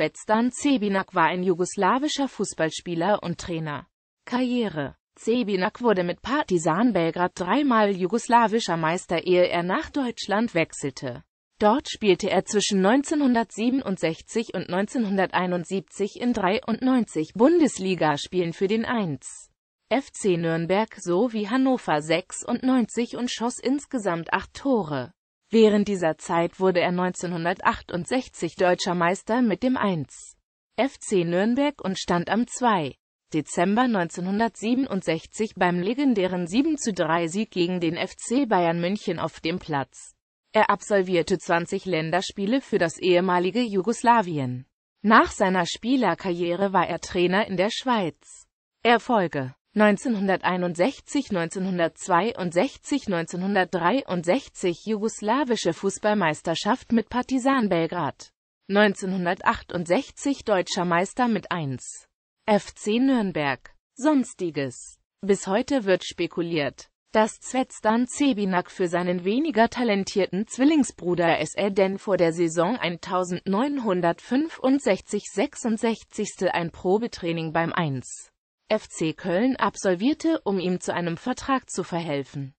Svetstan Cebinak war ein jugoslawischer Fußballspieler und Trainer. Karriere Cebinak wurde mit Partisan Belgrad dreimal jugoslawischer Meister, ehe er nach Deutschland wechselte. Dort spielte er zwischen 1967 und 1971 in 93 Bundesligaspielen für den 1. FC Nürnberg sowie Hannover 96 und schoss insgesamt acht Tore. Während dieser Zeit wurde er 1968 deutscher Meister mit dem 1. FC Nürnberg und stand am 2. Dezember 1967 beim legendären 7 3 sieg gegen den FC Bayern München auf dem Platz. Er absolvierte 20 Länderspiele für das ehemalige Jugoslawien. Nach seiner Spielerkarriere war er Trainer in der Schweiz. Erfolge 1961, 1962, 1963 jugoslawische Fußballmeisterschaft mit Partisan Belgrad. 1968 deutscher Meister mit 1. FC Nürnberg. Sonstiges. Bis heute wird spekuliert, dass Zvetstan Cebinak für seinen weniger talentierten Zwillingsbruder SR denn vor der Saison 1965-66 ein Probetraining beim 1. FC Köln absolvierte, um ihm zu einem Vertrag zu verhelfen.